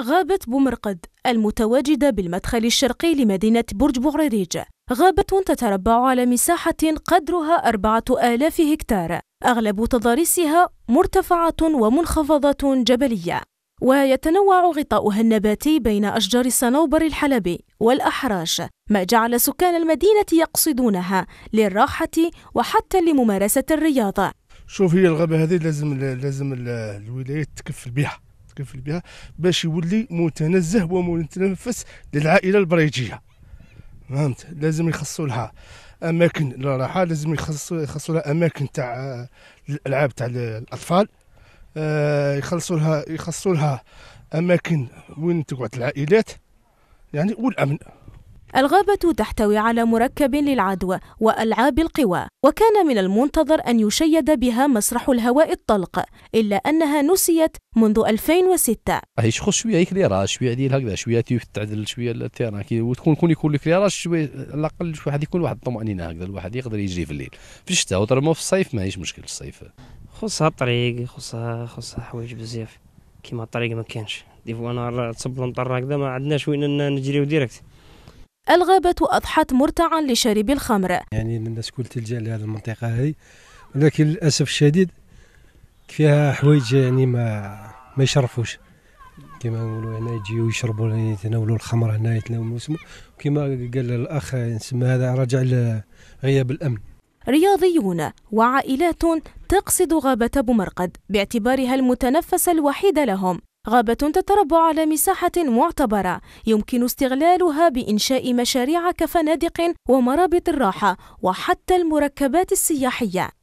غابة بومرقد المتواجدة بالمدخل الشرقي لمدينة برج بوغريريج غابة تتربع على مساحة قدرها أربعة آلاف هكتار أغلب تضاريسها مرتفعة ومنخفضة جبلية ويتنوع غطاؤها النباتي بين أشجار الصنوبر الحلبي والأحراش ما جعل سكان المدينة يقصدونها للراحة وحتى لممارسة الرياضة شوف هي الغابة هذه لازم لازم الولاية تكفل بها تكفل بها باش يولي متنزه ومتنفس للعائله البريجيه فهمت لازم يخصوا لها اماكن للراحه لازم يخصوا يخصوا لها اماكن تاع آه، الالعاب تاع الاطفال آه، يخلصوا لها يخصوا لها اماكن وين تقعد العائلات يعني والامن الغابة تحتوي على مركب للعدوى وألعاب القوى وكان من المنتظر أن يشيد بها مسرح الهواء الطلق إلا أنها نسيت منذ 2006 هي شخص شويه هيك آه، شويه عديل هكذا شويه تيف تعدل شويه التيران كي وتكون كون يكون لك شويه على الاقل واحد يكون واحد الطمانينه هكذا الواحد يقدر يجري في الليل في الشتاء وترمو في الصيف ماهيش مشكل الصيف خصها الطريق خصها خصها حوايج بزاف كيما الطريق ما كانش دي فوا نهار تصب المطر هكذا ما عندناش وين نجريو ديريكت الغابة أضحت مرتعا لشارب الخمر يعني الناس كل تلجأ لهذه المنطقة هذه ولكن للأسف الشديد فيها حوايج يعني ما ما يشرفوش كما نقولوا هنا يجيو يشربوا يعني يتناولوا الخمر هنا يتناولوا اسمه وكما قال الاخ نسمى هذا راجع لغياب الامن رياضيون وعائلات تقصد غابة بومرقد باعتبارها المتنفس الوحيد لهم غابة تتربع على مساحة معتبرة يمكن استغلالها بإنشاء مشاريع كفنادق ومرابط الراحة وحتى المركبات السياحية